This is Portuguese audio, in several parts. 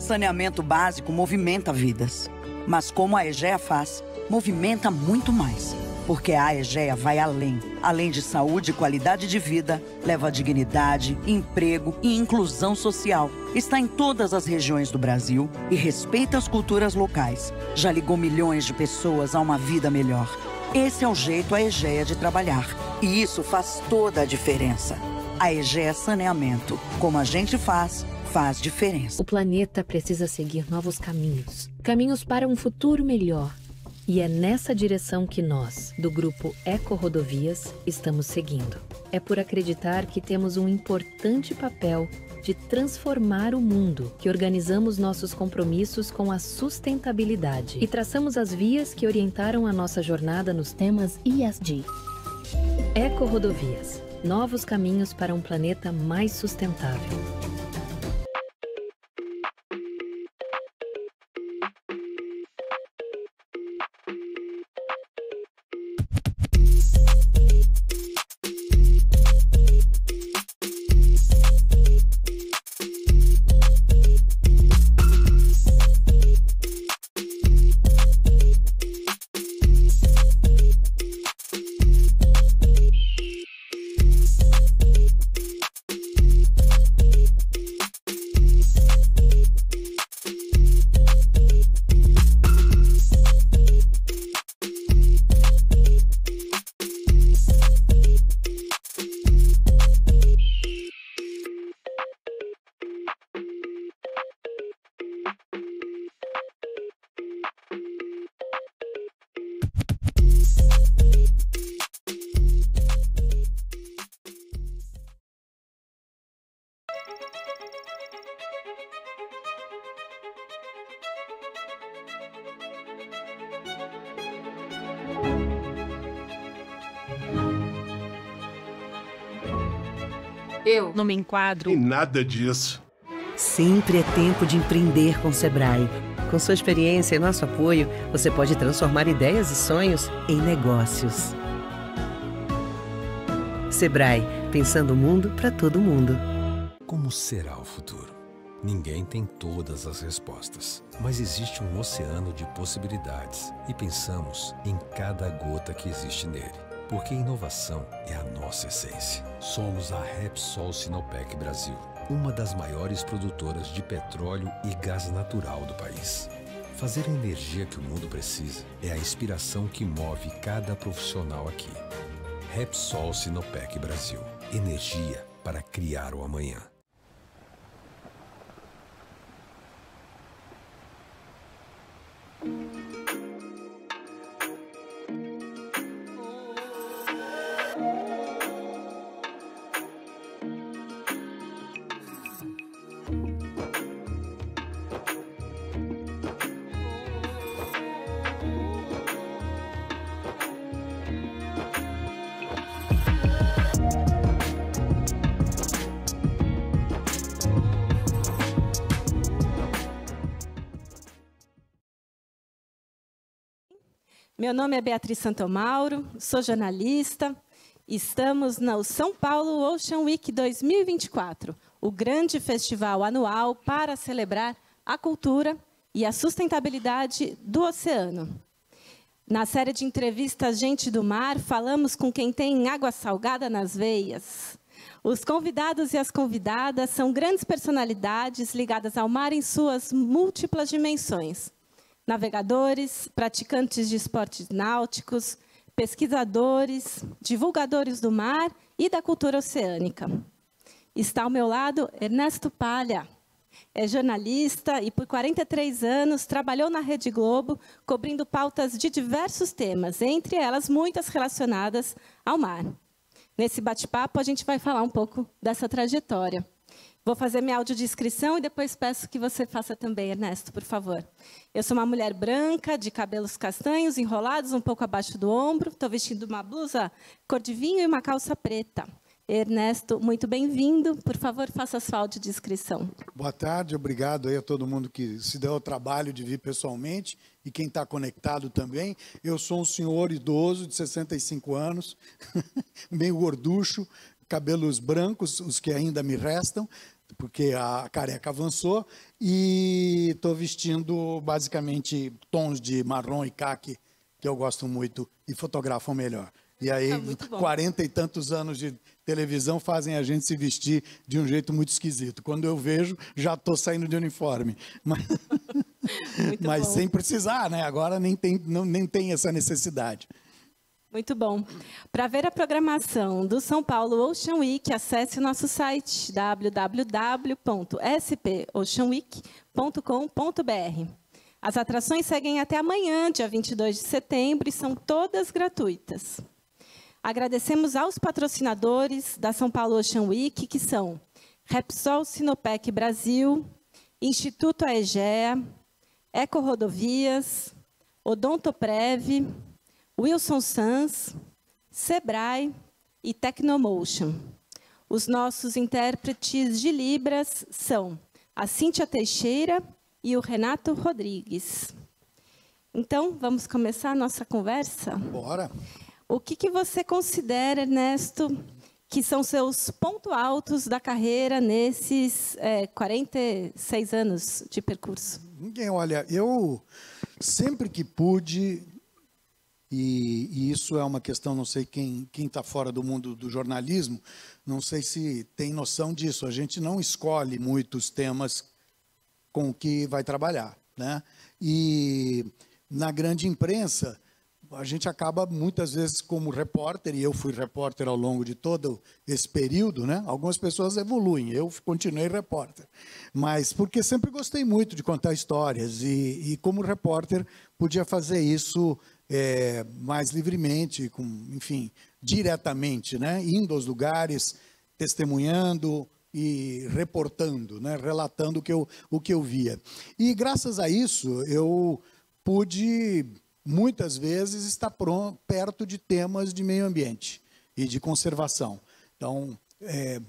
Saneamento básico movimenta vidas. Mas como a EGEA faz, movimenta muito mais. Porque a EGEA vai além. Além de saúde e qualidade de vida, leva dignidade, emprego e inclusão social. Está em todas as regiões do Brasil e respeita as culturas locais. Já ligou milhões de pessoas a uma vida melhor. Esse é o jeito a EGEA de trabalhar. E isso faz toda a diferença. A EGEA Saneamento. Como a gente faz, faz diferença. O planeta precisa seguir novos caminhos caminhos para um futuro melhor. E é nessa direção que nós, do grupo Eco Rodovias, estamos seguindo. É por acreditar que temos um importante papel de transformar o mundo, que organizamos nossos compromissos com a sustentabilidade e traçamos as vias que orientaram a nossa jornada nos temas ESG. Eco Rodovias novos caminhos para um planeta mais sustentável. quadro. E nada disso. Sempre é tempo de empreender com o Sebrae. Com sua experiência e nosso apoio, você pode transformar ideias e sonhos em negócios. Sebrae, pensando o mundo para todo mundo. Como será o futuro? Ninguém tem todas as respostas, mas existe um oceano de possibilidades e pensamos em cada gota que existe nele porque inovação é a nossa essência. Somos a Repsol Sinopec Brasil, uma das maiores produtoras de petróleo e gás natural do país. Fazer a energia que o mundo precisa é a inspiração que move cada profissional aqui. Repsol Sinopec Brasil. Energia para criar o amanhã. nome é Beatriz Santomauro, sou jornalista. Estamos no São Paulo Ocean Week 2024, o grande festival anual para celebrar a cultura e a sustentabilidade do oceano. Na série de entrevistas Gente do Mar, falamos com quem tem água salgada nas veias. Os convidados e as convidadas são grandes personalidades ligadas ao mar em suas múltiplas dimensões navegadores, praticantes de esportes náuticos, pesquisadores, divulgadores do mar e da cultura oceânica. Está ao meu lado Ernesto Palha. É jornalista e por 43 anos trabalhou na Rede Globo, cobrindo pautas de diversos temas, entre elas muitas relacionadas ao mar. Nesse bate-papo a gente vai falar um pouco dessa trajetória. Vou fazer minha audiodescrição e depois peço que você faça também, Ernesto, por favor. Eu sou uma mulher branca, de cabelos castanhos, enrolados um pouco abaixo do ombro. Estou vestindo uma blusa cor de vinho e uma calça preta. Ernesto, muito bem-vindo. Por favor, faça a sua audiodescrição. Boa tarde, obrigado aí a todo mundo que se deu o trabalho de vir pessoalmente e quem está conectado também. Eu sou um senhor idoso de 65 anos, meio gorducho, cabelos brancos, os que ainda me restam, porque a careca avançou, e estou vestindo basicamente tons de marrom e caque, que eu gosto muito e fotografam melhor. E ah, aí, quarenta e tantos anos de televisão fazem a gente se vestir de um jeito muito esquisito. Quando eu vejo, já estou saindo de uniforme. Mas, mas sem precisar, né? Agora nem tem, não, nem tem essa necessidade. Muito bom. Para ver a programação do São Paulo Ocean Week, acesse o nosso site www.spoceanweek.com.br. As atrações seguem até amanhã, dia 22 de setembro, e são todas gratuitas. Agradecemos aos patrocinadores da São Paulo Ocean Week, que são Repsol Sinopec Brasil, Instituto AEGEA, Eco Rodovias, Odontoprev, Wilson Sanz, Sebrae e Tecnomotion. Os nossos intérpretes de Libras são a Cíntia Teixeira e o Renato Rodrigues. Então, vamos começar a nossa conversa? Bora! O que, que você considera, Ernesto, que são seus pontos altos da carreira nesses é, 46 anos de percurso? Olha, eu sempre que pude, e, e, isso é uma questão, não sei quem está fora do mundo do jornalismo, não sei se tem noção disso. A gente não escolhe muitos temas com que vai trabalhar. Né? E na grande imprensa, a gente acaba muitas vezes como repórter, e eu fui repórter ao longo de todo esse período, né? Algumas pessoas evoluem, eu continuei repórter. Mas porque sempre gostei muito de contar histórias, e, e como repórter podia fazer isso é, mais livremente, com, enfim, diretamente, né? indo aos lugares, testemunhando e reportando, né? relatando o que, eu, o que eu via. E graças a isso, eu pude, muitas vezes, estar pronto, perto de temas de meio ambiente e de conservação. Então, é,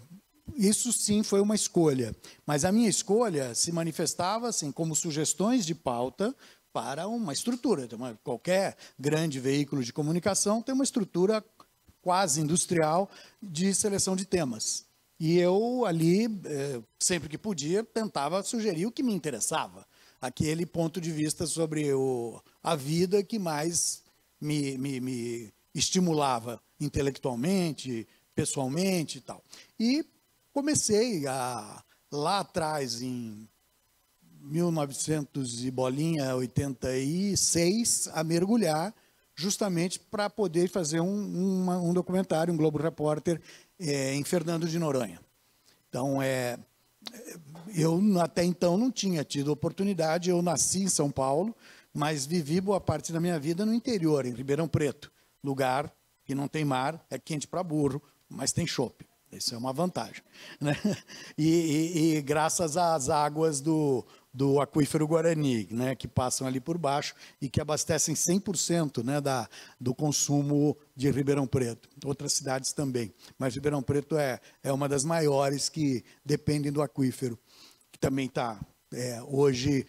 isso sim foi uma escolha, mas a minha escolha se manifestava assim como sugestões de pauta, para uma estrutura. Então, qualquer grande veículo de comunicação tem uma estrutura quase industrial de seleção de temas. E eu ali, eh, sempre que podia, tentava sugerir o que me interessava, aquele ponto de vista sobre o, a vida que mais me, me, me estimulava intelectualmente, pessoalmente e tal. E comecei a, lá atrás, em 1900 e bolinha, 86, a mergulhar justamente para poder fazer um, um, documentário, um Globo Repórter, é, em Fernando de Noronha. Então, é, eh, eu até então não tinha tido oportunidade, eu nasci em São Paulo, mas vivi boa parte da minha vida no interior, em Ribeirão Preto, lugar que não tem mar, é quente para burro, mas tem chope. Isso é uma vantagem. Né? E, e, e, graças às águas do, do aquífero Guarani, né, que passam ali por baixo e que abastecem 100% né, da, do consumo de Ribeirão Preto. Outras cidades também, mas Ribeirão Preto é, é uma das maiores que dependem do aquífero, que também está é, hoje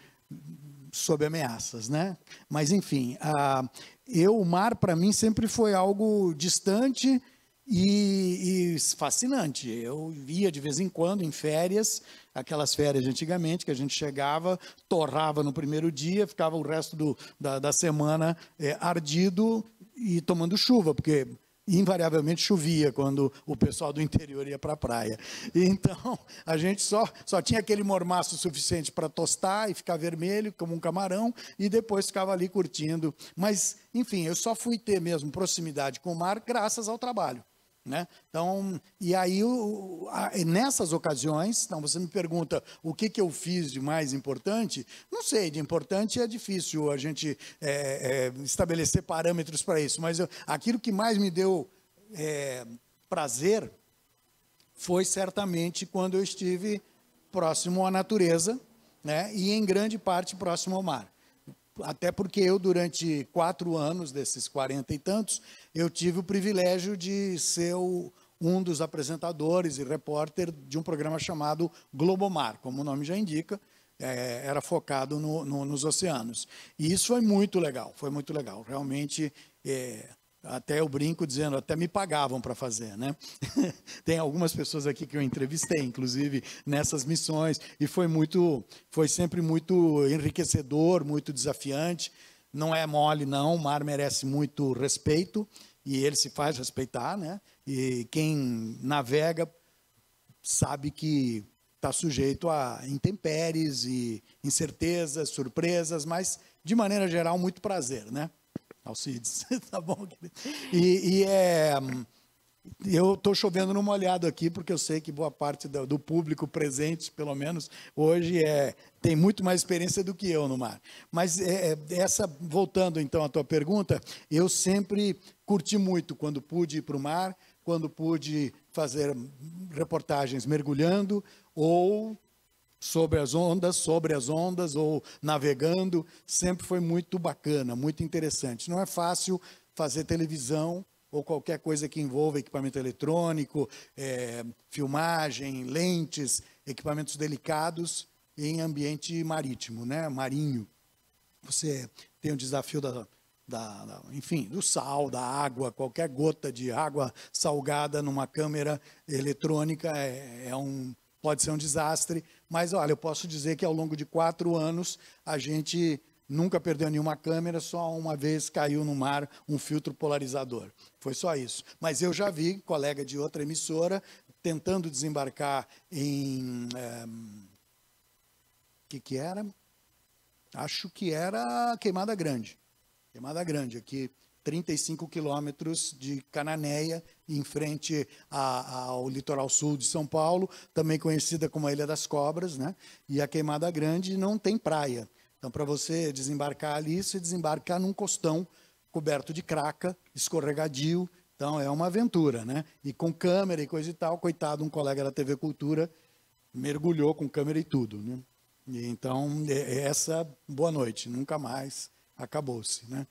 sob ameaças. Né? Mas, enfim, a, ah, eu, o mar, para mim, sempre foi algo distante e, e, fascinante. Eu via de vez em quando em férias, aquelas férias de antigamente, que a gente chegava, torrava no primeiro dia, ficava o resto do, da, da, semana é, ardido e tomando chuva, porque invariavelmente chovia quando o pessoal do interior ia para a praia. Então, a gente só, só tinha aquele mormaço suficiente para tostar e ficar vermelho, como um camarão, e depois ficava ali curtindo. Mas, enfim, eu só fui ter mesmo proximidade com o mar graças ao trabalho né? Então, e aí, o, a, nessas ocasiões, então você me pergunta o que, que eu fiz de mais importante? Não sei, de importante é difícil a gente é, é, estabelecer parâmetros para isso, mas eu, aquilo que mais me deu é, prazer foi certamente quando eu estive próximo à natureza né? e, em grande parte, próximo ao mar até porque eu, durante quatro anos, desses quarenta e tantos, eu tive o privilégio de ser o, um dos apresentadores e repórter de um programa chamado Globomar, como o nome já indica, é, era focado no, no, nos oceanos. E isso foi muito legal, foi muito legal. Realmente, é, até eu brinco dizendo, até me pagavam para fazer, né? Tem algumas pessoas aqui que eu entrevistei, inclusive, nessas missões, e foi muito, foi sempre muito enriquecedor, muito desafiante não é mole, não. O mar merece muito respeito e ele se faz respeitar, né? E quem navega sabe que está sujeito a intempéries e incertezas, surpresas, mas de maneira geral muito prazer, né? Alcides, tá bom? E, e é eu estou chovendo no molhado aqui, porque eu sei que boa parte do, do, público presente, pelo menos hoje, é, tem muito mais experiência do que eu no mar. Mas é, é essa, voltando então à tua pergunta, eu sempre curti muito quando pude ir para o mar, quando pude fazer reportagens mergulhando ou sobre as ondas, sobre as ondas ou navegando, sempre foi muito bacana, muito interessante. Não é fácil fazer televisão ou qualquer coisa que envolva equipamento eletrônico, é, filmagem, lentes, equipamentos delicados em ambiente marítimo, né, marinho. Você tem o desafio da, da, da, enfim, do sal, da água, qualquer gota de água salgada numa câmera eletrônica é, é, um, pode ser um desastre. Mas olha, eu posso dizer que ao longo de quatro anos a gente nunca perdeu nenhuma câmera, só uma vez caiu no mar um filtro polarizador. Foi só isso. Mas eu já vi colega de outra emissora tentando desembarcar em. O eh, é, que, que era? Acho que era Queimada Grande. Queimada Grande, aqui 35 quilômetros de Cananéia, em frente a, a, ao litoral sul de São Paulo, também conhecida como a Ilha das Cobras, né? E a Queimada Grande não tem praia. Então, para você desembarcar ali, você desembarca num costão coberto de craca, escorregadio. Então, é uma aventura, né? E com câmera e coisa e tal. Coitado, um colega da TV Cultura mergulhou com câmera e tudo, né? E, então, é, é essa boa noite, nunca mais acabou-se, né?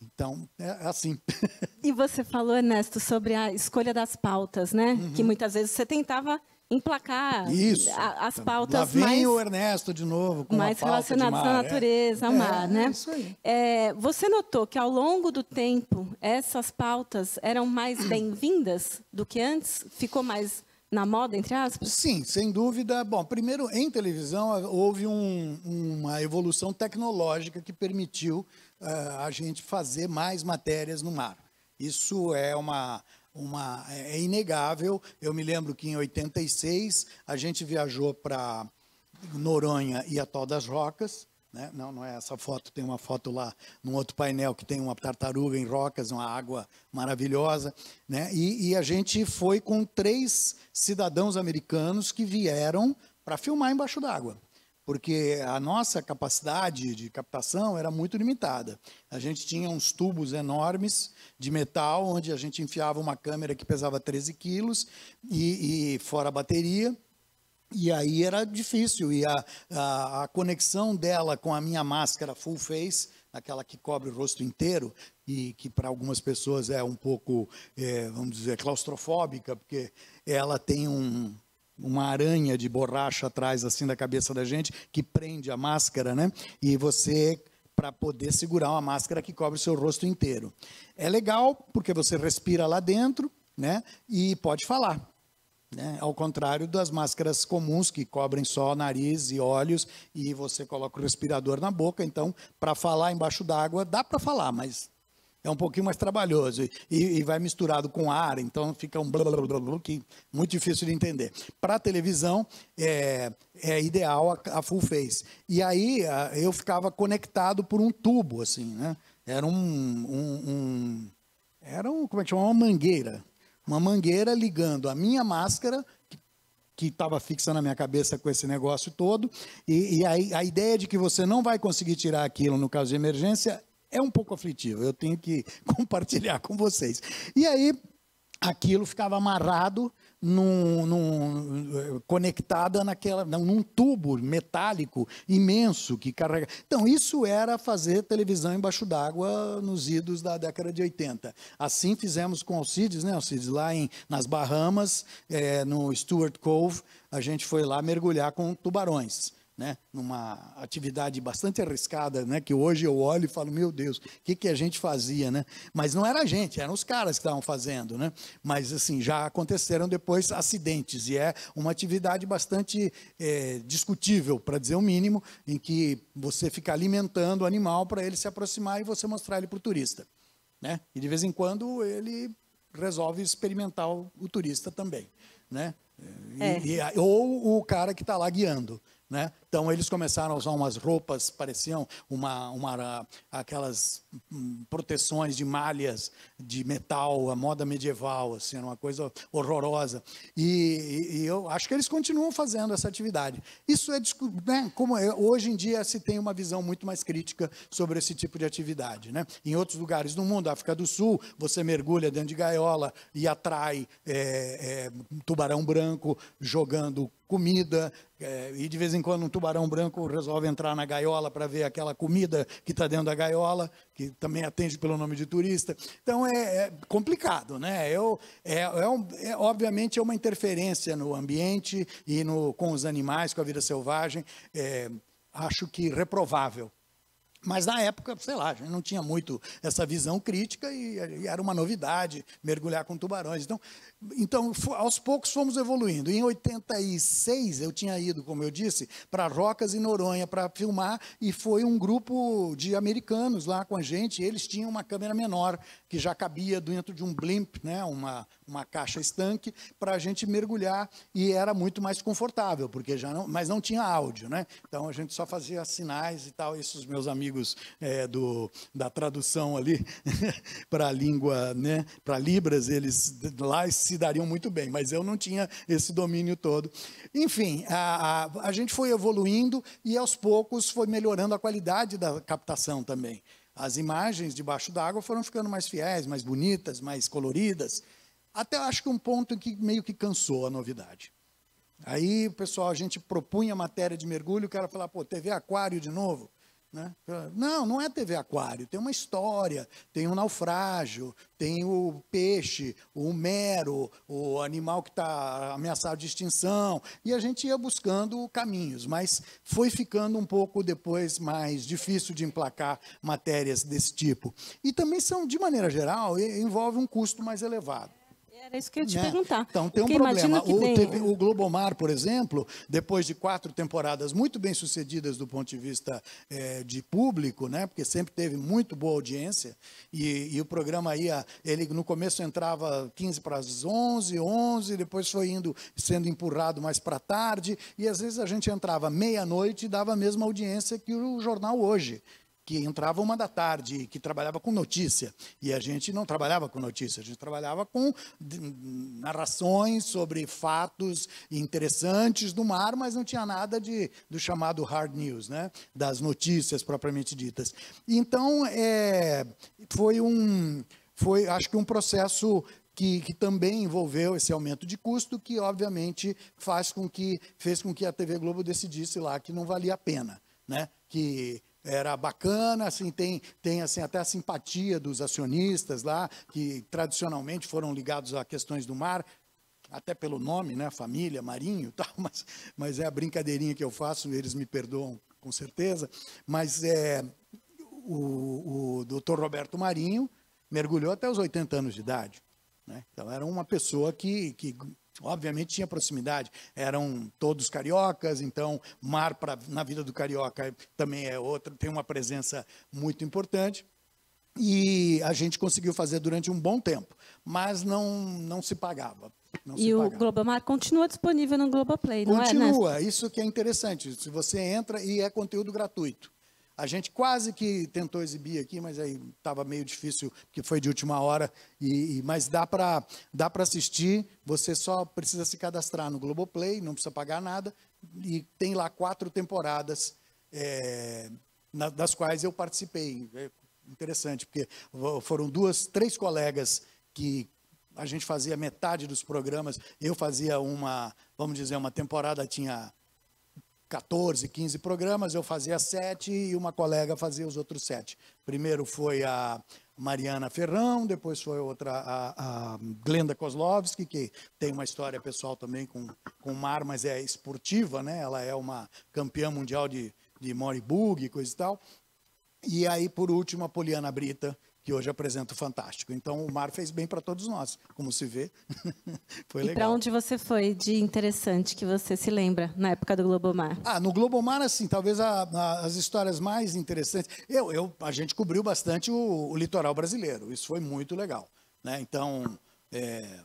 Então, é assim. e você falou, Ernesto, sobre a escolha das pautas, né? Uhum. Que muitas vezes você tentava emplacar Isso. A, as pautas Lá vem mais o Ernesto de novo com mais relacionadas à natureza, é. mar, é, né? Isso aí. É, você notou que ao longo do tempo essas pautas eram mais bem-vindas do que antes? Ficou mais na moda, entre aspas? Sim, sem dúvida. Bom, primeiro, em televisão, ah, houve um, uma evolução tecnológica que permitiu uh, a gente fazer mais matérias no mar. Isso é uma uma é, é inegável. Eu me lembro que em 86 a gente viajou para Noronha e Atol das Rocas. Né? Não, não é essa foto, tem uma foto lá num outro painel que tem uma tartaruga em rocas, uma água maravilhosa. Né? E, e a gente foi com três cidadãos americanos que vieram para filmar embaixo d'água porque a nossa capacidade de captação era muito limitada. A gente tinha uns tubos enormes de metal, onde a gente enfiava uma câmera que pesava 13 quilos, e, e fora a bateria, e aí era difícil, e a, a, a, conexão dela com a minha máscara full face, aquela que cobre o rosto inteiro, e que para algumas pessoas é um pouco, é, vamos dizer, claustrofóbica, porque ela tem um, uma aranha de borracha atrás assim da cabeça da gente que prende a máscara, né? E você para poder segurar uma máscara que cobre o seu rosto inteiro. É legal porque você respira lá dentro, né? E pode falar. Né? Ao contrário das máscaras comuns que cobrem só nariz e olhos e você coloca o respirador na boca, então para falar embaixo d'água dá para falar, mas é um pouquinho mais trabalhoso e, e vai misturado com ar, então fica um blá blá blá, blá que muito difícil de entender. Para televisão é, é ideal a, a, full face. E aí a, eu ficava conectado por um tubo, assim, né? Era um, um, um era um, como é que chama? Uma mangueira. Uma mangueira ligando a minha máscara, que estava fixa na minha cabeça com esse negócio todo, e, e a, a ideia de que você não vai conseguir tirar aquilo no caso de emergência é um pouco aflitivo, eu tenho que compartilhar com vocês. E aí, aquilo ficava amarrado, num, num, eh, conectada naquela, num tubo metálico imenso que carrega. Então, isso era fazer televisão embaixo d'água nos idos da década de 80. Assim fizemos com Alcides, né, Alcides, lá em, nas Bahamas, é, no Stuart Cove, a gente foi lá mergulhar com tubarões né, numa atividade bastante arriscada, né, que hoje eu olho e falo, meu Deus, o que, que a gente fazia, né? Mas não era a gente, eram os caras que estavam fazendo, né? Mas assim, já aconteceram depois acidentes e é uma atividade bastante é, discutível, para dizer o mínimo, em que você fica alimentando o animal para ele se aproximar e você mostrar ele para o turista, né? E de vez em quando ele resolve experimentar o, o turista também, né? É. E, e, ou o cara que está lá guiando. Né? Então eles começaram a usar umas roupas, pareciam uma, uma, aquelas hum, proteções de malhas de metal, a moda medieval, assim, uma coisa horrorosa. E, e eu acho que eles continuam fazendo essa atividade. Isso é né? como é, hoje em dia se tem uma visão muito mais crítica sobre esse tipo de atividade. Né? Em outros lugares do mundo, África do Sul, você mergulha dentro de gaiola e atrai é, é, tubarão branco jogando comida, é, e de vez em quando um tubarão branco resolve entrar na gaiola para ver aquela comida que está dentro da gaiola, que também atende pelo nome de turista. Então é, é complicado, né? Eu, é, é, é, um, é, obviamente é uma interferência no ambiente e no, com os animais, com a vida selvagem. É, acho que reprovável. Mas na época, sei lá, a gente não tinha muito essa visão crítica e, e era uma novidade mergulhar com tubarões. Então, então, aos poucos fomos evoluindo. Em 86 eu tinha ido, como eu disse, para Rocas e Noronha para filmar e foi um grupo de americanos lá com a gente. Eles tinham uma câmera menor que já cabia dentro de um blimp, né, uma, uma caixa estanque, para a gente mergulhar e era muito mais confortável, porque já não, mas não tinha áudio, né? Então a gente só fazia sinais e tal. Esses meus amigos é, do, da tradução ali para a língua, né, para Libras, eles lá se dariam muito bem, mas eu não tinha esse domínio todo. Enfim, a, a, a gente foi evoluindo e aos poucos foi melhorando a qualidade da captação também. As imagens debaixo d'água foram ficando mais fiéis, mais bonitas, mais coloridas. Até acho que um ponto que meio que cansou a novidade. Aí, pessoal, a gente propunha matéria de mergulho, o cara falava, pô, TV aquário de novo. Né? Não, não é TV aquário, tem uma história, tem um naufrágio, tem o peixe, o mero, o animal que está ameaçado de extinção, e a gente ia buscando caminhos, mas foi ficando um pouco depois mais difícil de emplacar matérias desse tipo. E também são, de maneira geral, envolve um custo mais elevado. É isso que eu ia te né? perguntar. Então, tem Porque um problema. O, tem... TV, o Globomar, por exemplo, depois de quatro temporadas muito bem sucedidas do ponto de vista é, de público, né? Porque sempre teve muito boa audiência, e, e o programa ia, ele no começo entrava 15 para as 11, 11, depois foi indo, sendo empurrado mais para tarde, e às vezes a gente entrava meia-noite e dava a mesma audiência que o jornal hoje que entrava uma da tarde, que trabalhava com notícia. E a gente não trabalhava com notícia, a gente trabalhava com narrações sobre fatos interessantes do mar, mas não tinha nada de, do chamado hard news, né? das notícias propriamente ditas. Então, é, foi um. Foi, acho que um processo que, que, também envolveu esse aumento de custo, que obviamente faz com que fez com que a TV Globo decidisse lá que não valia a pena, né? Que era bacana, assim, tem, tem assim, até a simpatia dos acionistas lá, que tradicionalmente foram ligados a questões do mar, até pelo nome, né, família, marinho tal, mas, mas é a brincadeirinha que eu faço, eles me perdoam com certeza, mas é, o, o doutor Roberto Marinho mergulhou até os 80 anos de idade. Né? Então era uma pessoa que, que Obviamente tinha proximidade, eram todos cariocas, então mar pra, na vida do carioca também é outra, tem uma presença muito importante. E a gente conseguiu fazer durante um bom tempo, mas não, não se pagava. Não e se o pagava. Mar continua disponível no Globoplay, não continua, é? Continua, isso que é interessante. Se você entra e é conteúdo gratuito. A gente quase que tentou exibir aqui, mas aí estava meio difícil, porque foi de última hora. E, e mas dá para dá para assistir. Você só precisa se cadastrar no Globoplay, não precisa pagar nada. E tem lá quatro temporadas é, na, das quais eu participei. É interessante, porque foram duas, três colegas que a gente fazia metade dos programas. Eu fazia uma, vamos dizer, uma temporada tinha 14, 15 programas, eu fazia sete e uma colega fazia os outros sete. Primeiro foi a Mariana Ferrão, depois foi outra, a, a Glenda Kozlovski, que tem uma história pessoal também com, com o mar, mas é esportiva, né? Ela é uma campeã mundial de, de moribug, coisa e tal. E aí, por último, a Poliana Brita, que hoje apresenta o Fantástico. Então, o mar fez bem para todos nós, como se vê. foi legal. E para onde você foi de interessante que você se lembra na época do Globomar? Ah, no Globomar, assim, talvez a, a, as histórias mais interessantes. Eu, eu, a gente cobriu bastante o, o litoral brasileiro. Isso foi muito legal. Né? Então, é,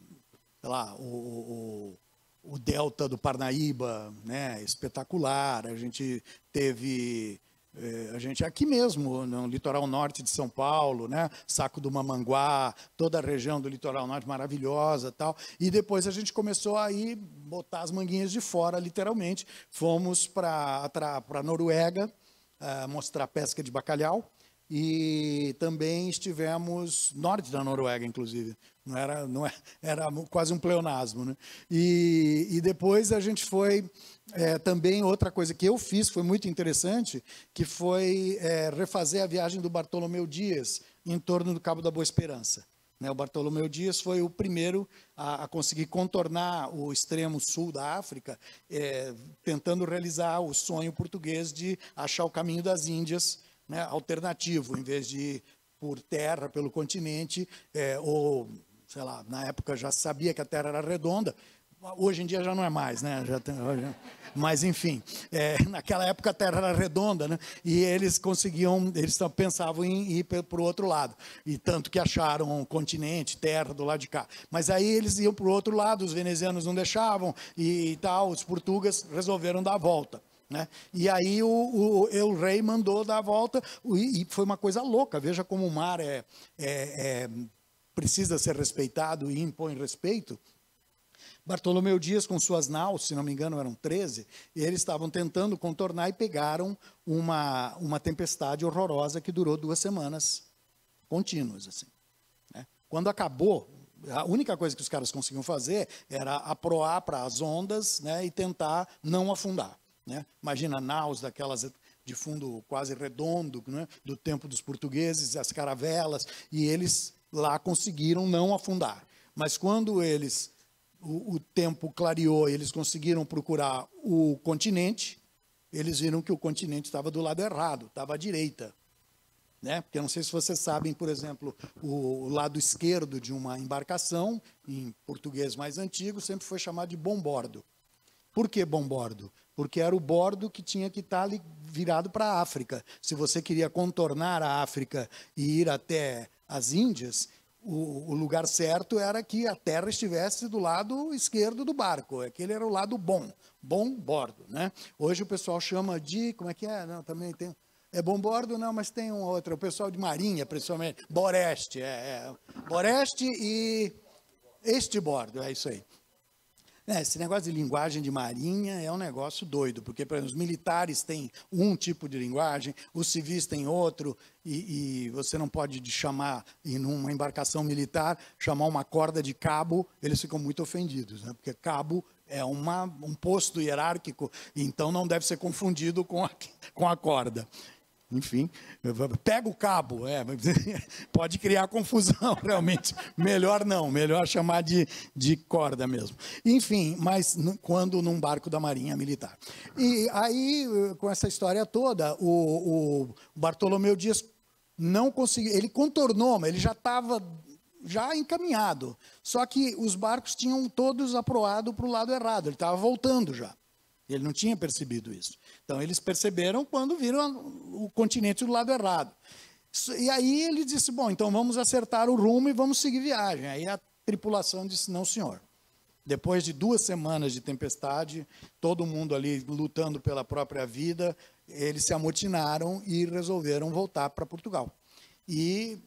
lá, o, o, o delta do Parnaíba, né? espetacular. A gente teve é, a gente aqui mesmo, no litoral norte de São Paulo, né? Saco do Mamanguá, toda a região do litoral norte maravilhosa tal. E depois a gente começou a ir botar as manguinhas de fora, literalmente. Fomos para a Noruega uh, mostrar pesca de bacalhau e também estivemos norte da Noruega, inclusive. Não era, não é, era, era quase um pleonasmo, né? E, e depois a gente foi é, também outra coisa que eu fiz foi muito interessante, que foi é, refazer a viagem do Bartolomeu Dias em torno do Cabo da Boa Esperança. Né, o Bartolomeu Dias foi o primeiro a, a, conseguir contornar o extremo sul da África, é, tentando realizar o sonho português de achar o caminho das Índias né, alternativo, em vez de ir por terra, pelo continente, é, ou, sei lá, na época já sabia que a terra era redonda, hoje em dia já não é mais, né? Já tem, já... mas enfim, é, naquela época a Terra era redonda, né? E eles conseguiam, eles pensavam em ir para o outro lado, e tanto que acharam um continente, Terra do lado de cá. Mas aí eles iam para o outro lado, os venezianos não deixavam e, e tal, os portugueses resolveram dar a volta. Né? E aí o, o, o, rei mandou dar a volta e, e, foi uma coisa louca. Veja como o mar é, é, é, precisa ser respeitado e impõe respeito. Bartolomeu Dias, com suas naus, se não me engano eram 13, eles estavam tentando contornar e pegaram uma, uma tempestade horrorosa que durou duas semanas contínuas. Assim, né? Quando acabou, a única coisa que os caras conseguiam fazer era aproar para as ondas né, e tentar não afundar. Né? Imagina naus daquelas de fundo quase redondo, né? do tempo dos portugueses, as caravelas, e eles lá conseguiram não afundar. Mas quando eles o, o tempo clareou, eles conseguiram procurar o continente, eles viram que o continente estava do lado errado, estava à direita. Né? Porque não sei se vocês sabem, por exemplo, o, o lado esquerdo de uma embarcação, em português mais antigo, sempre foi chamado de bombordo. Por que bombordo? porque era o bordo que tinha que estar tá ali virado para a África. Se você queria contornar a África e ir até as Índias, o, o, lugar certo era que a terra estivesse do lado esquerdo do barco. Aquele era o lado bom, bom bordo. Né? Hoje o pessoal chama de. Como é que é? Não, também tem. É bom bordo? Não, mas tem um outro. É o pessoal de marinha, principalmente. Boreste. É, é. Boreste e este bordo, é isso aí. É, esse negócio de linguagem de marinha é um negócio doido, porque para os militares têm um tipo de linguagem, os civis têm outro, e, e, você não pode chamar, em uma embarcação militar, chamar uma corda de cabo, eles ficam muito ofendidos, né? porque cabo é uma, um posto hierárquico, então não deve ser confundido com a, com a corda enfim, pega o cabo, é, pode criar confusão realmente, melhor não, melhor chamar de, de corda mesmo. Enfim, mas quando num barco da Marinha Militar. E aí, com essa história toda, o, o Bartolomeu Dias não conseguiu, ele contornou, mas ele já estava já encaminhado, só que os barcos tinham todos aproado para o lado errado, ele estava voltando já. Ele não tinha percebido isso. Então, eles perceberam quando viram o continente do lado errado. E aí ele disse: Bom, então vamos acertar o rumo e vamos seguir viagem. Aí a tripulação disse: Não, senhor. Depois de duas semanas de tempestade, todo mundo ali lutando pela própria vida, eles se amotinaram e resolveram voltar para Portugal. E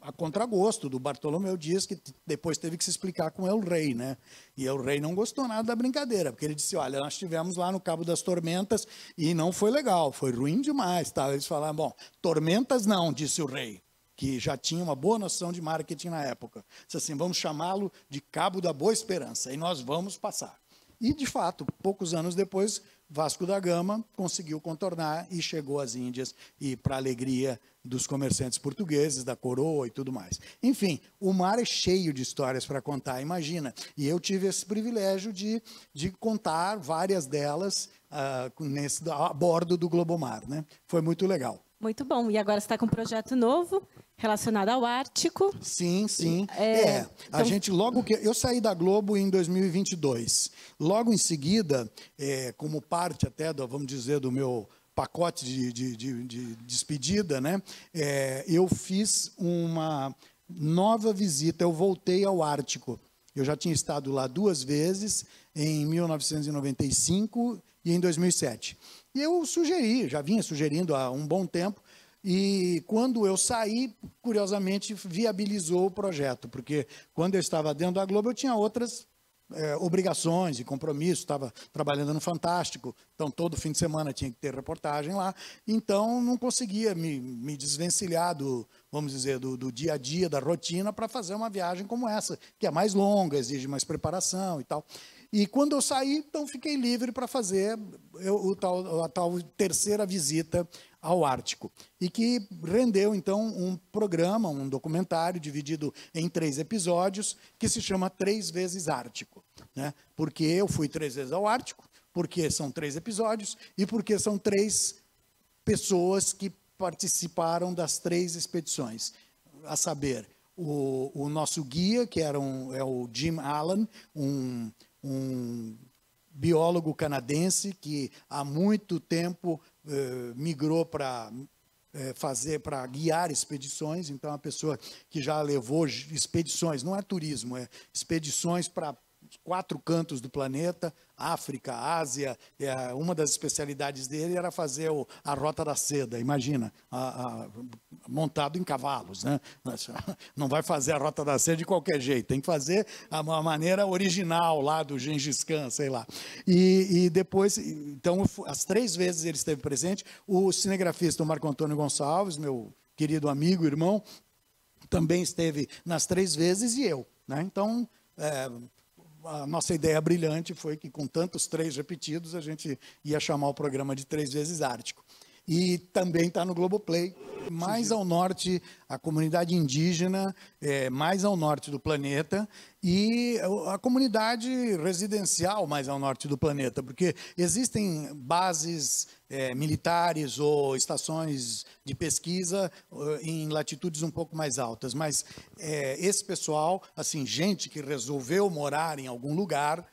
a contragosto do Bartolomeu Dias, que depois teve que se explicar com El Rei, né? E El Rei não gostou nada da brincadeira, porque ele disse: olha, nós estivemos lá no Cabo das Tormentas e não foi legal, foi ruim demais. Tá? Eles falaram: bom, tormentas não, disse o rei, que já tinha uma boa noção de marketing na época. Disse assim: vamos chamá-lo de Cabo da Boa Esperança, e nós vamos passar. E, de fato, poucos anos depois, Vasco da Gama conseguiu contornar e chegou às Índias, e para alegria dos comerciantes portugueses, da coroa e tudo mais. Enfim, o mar é cheio de histórias para contar, imagina. E eu tive esse privilégio de, de contar várias delas uh, nesse, a bordo do Globomar. Né? Foi muito legal. Muito bom. E agora você está com um projeto novo relacionado ao Ártico. Sim, sim. É, é. a então gente logo que eu saí da Globo em 2022. Logo em seguida, é, como parte até do, vamos dizer do meu pacote de, de, de, de despedida, né? É, eu fiz uma nova visita, eu voltei ao Ártico. Eu já tinha estado lá duas vezes, em 1995 e em 2007. E eu sugeri, já vinha sugerindo há um bom tempo, e quando eu saí, curiosamente, viabilizou o projeto, porque quando eu estava dentro da Globo, eu tinha outras é, obrigações e compromissos, estava trabalhando no Fantástico, então todo fim de semana tinha que ter reportagem lá, então não conseguia me, me desvencilhar do, vamos dizer, do, do dia a dia, da rotina, para fazer uma viagem como essa, que é mais longa, exige mais preparação e tal. E quando eu saí, então fiquei livre para fazer eu, o tal, a tal terceira visita ao Ártico. E que rendeu, então, um programa, um documentário dividido em três episódios, que se chama Três Vezes Ártico. Né? Porque eu fui três vezes ao Ártico, porque são três episódios e porque são três pessoas que participaram das três expedições. A saber, o, o nosso guia, que era um, é o Jim Allen, um, um biólogo canadense que há muito tempo eh, migrou para eh, fazer, para guiar expedições, então a pessoa que já levou expedições, não é turismo, é expedições para quatro cantos do planeta, África, Ásia. É, uma das especialidades dele era fazer o, a Rota da Seda, imagina, a, a, montado em cavalos. Né? Não vai fazer a Rota da Seda de qualquer jeito, tem que fazer a, a maneira original lá do Gengis Khan, sei lá. E, e depois, então, as três vezes ele esteve presente, o cinegrafista Marco Antônio Gonçalves, meu querido amigo, irmão, também esteve nas três vezes e eu. Né? Então, é, a nossa ideia brilhante foi que, com tantos três repetidos, a gente ia chamar o programa de Três Vezes Ártico e também está no Globoplay. Mais ao norte, a comunidade indígena, é, mais ao norte do planeta, e a comunidade residencial mais ao norte do planeta, porque existem bases é, militares ou estações de pesquisa eh, em latitudes um pouco mais altas, mas é, esse pessoal, assim, gente que resolveu morar em algum lugar,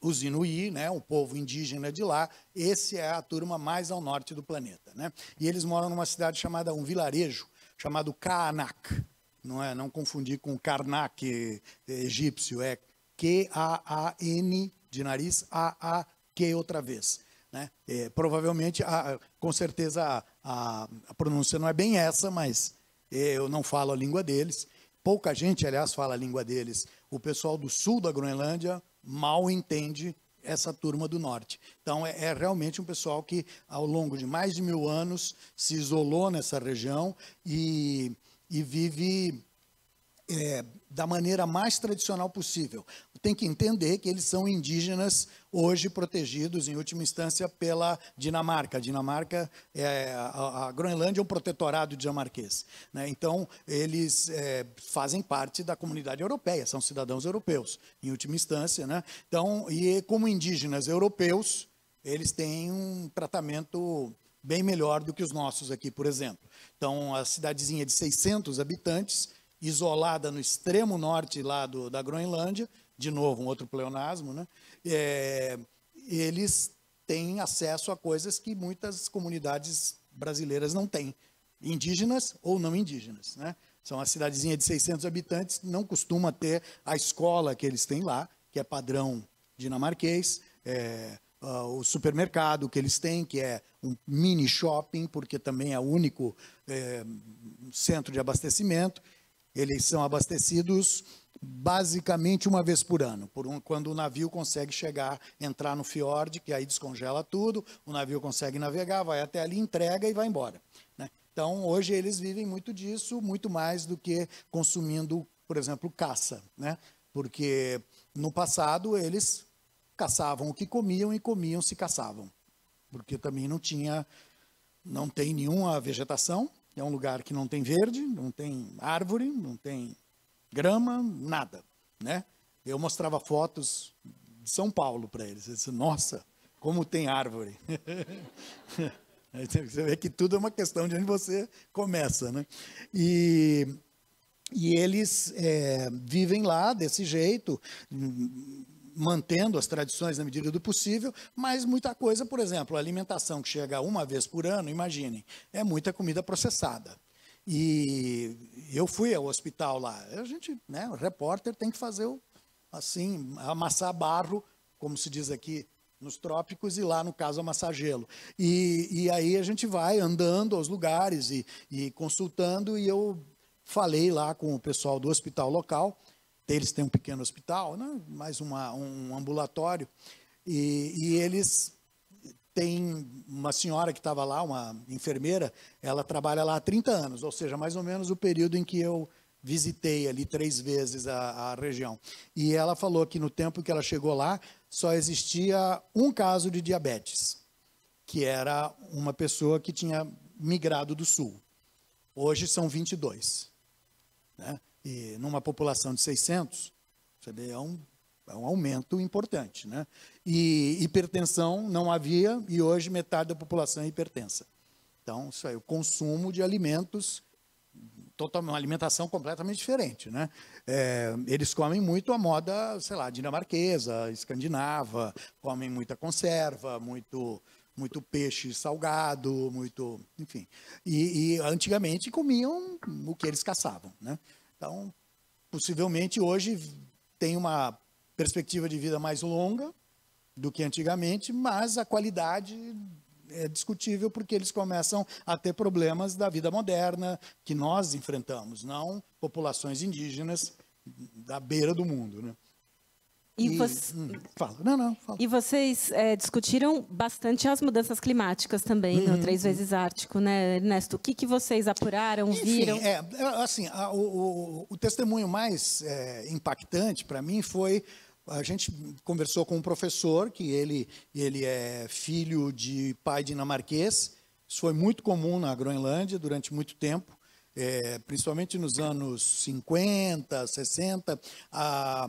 os Inuí, né, o povo indígena de lá, esse é a turma mais ao norte do planeta. Né? E eles moram numa cidade chamada, um vilarejo, chamado Kaanak. Não, é, não confundir com Karnak é, egípcio, é k a a n de nariz, A-A-Q outra vez. Né? É, provavelmente, a, com certeza, a, a, pronúncia não é bem essa, mas eu não falo a língua deles. Pouca gente, aliás, fala a língua deles. O pessoal do sul da Groenlândia mal entende essa turma do norte. Então, é, é, realmente um pessoal que, ao longo de mais de mil anos, se isolou nessa região e, e vive é, da maneira mais tradicional possível tem que entender que eles são indígenas hoje protegidos, em última instância, pela Dinamarca. A Dinamarca, é, a, a, Groenlândia é um protetorado dinamarquês. Né? Então, eles é, fazem parte da comunidade europeia, são cidadãos europeus, em última instância. Né? Então, e como indígenas europeus, eles têm um tratamento bem melhor do que os nossos aqui, por exemplo. Então, a cidadezinha de 600 habitantes, isolada no extremo norte lá do, da Groenlândia, de novo, um outro pleonasmo, né? É, eles têm acesso a coisas que muitas comunidades brasileiras não têm, indígenas ou não indígenas. Né? São uma cidadezinha de 600 habitantes, não costuma ter a escola que eles têm lá, que é padrão dinamarquês, é, uh, o supermercado que eles têm, que é um mini shopping, porque também é o único é, centro de abastecimento. Eles são abastecidos basicamente uma vez por ano, por um, quando o navio consegue chegar, entrar no fiord, que aí descongela tudo, o navio consegue navegar, vai até ali, entrega e vai embora. Né? Então, hoje eles vivem muito disso, muito mais do que consumindo, por exemplo, caça, né? porque no passado eles caçavam o que comiam e comiam se caçavam, porque também não tinha, não tem nenhuma vegetação, é um lugar que não tem verde, não tem árvore, não tem grama, nada, né? Eu mostrava fotos de São Paulo para eles. disse, nossa, como tem árvore. você vê que tudo é uma questão de onde você começa, né? E e eles é, vivem lá desse jeito, mantendo as tradições na medida do possível, mas muita coisa, por exemplo, a alimentação que chega uma vez por ano, imaginem, é muita comida processada. E eu fui ao hospital lá. A gente, né, o repórter tem que fazer o, assim, amassar barro, como se diz aqui nos trópicos e lá, no caso, amassar gelo. E, e aí a gente vai andando aos lugares e, e consultando, e eu falei lá com o pessoal do hospital local, eles têm um pequeno hospital, né, mais uma, um ambulatório, e, e eles tem uma senhora que estava lá, uma enfermeira, ela trabalha lá há 30 anos, ou seja, mais ou menos o período em que eu visitei ali três vezes a, a região. E ela falou que no tempo que ela chegou lá, só existia um caso de diabetes, que era uma pessoa que tinha migrado do sul. Hoje são 22. Né? E numa população de 600, você vê, é um, é um aumento importante. Né? E hipertensão não havia, e hoje metade da população é hipertensa. Então, isso aí, o consumo de alimentos, uma alimentação completamente diferente. Né? É, eles comem muito a moda, sei lá, dinamarquesa, escandinava, comem muita conserva, muito muito peixe salgado, muito, enfim. E, e, antigamente comiam o que eles caçavam, né? Então, possivelmente hoje tem uma perspectiva de vida mais longa, do que antigamente, mas a qualidade é discutível porque eles começam a ter problemas da vida moderna que nós enfrentamos, não populações indígenas da beira do mundo, né? E, você... Hum, fala. Não, não, fala. e vocês é, discutiram bastante as mudanças climáticas também né? hum, no Três Vezes Ártico, né, Ernesto? O que, que vocês apuraram, Enfim, viram? É, é assim, a, o, o, o, testemunho mais é, impactante para mim foi a gente conversou com um professor que ele, ele é filho de pai dinamarquês. Isso foi muito comum na Groenlândia durante muito tempo. É, principalmente nos anos 50, 60, a,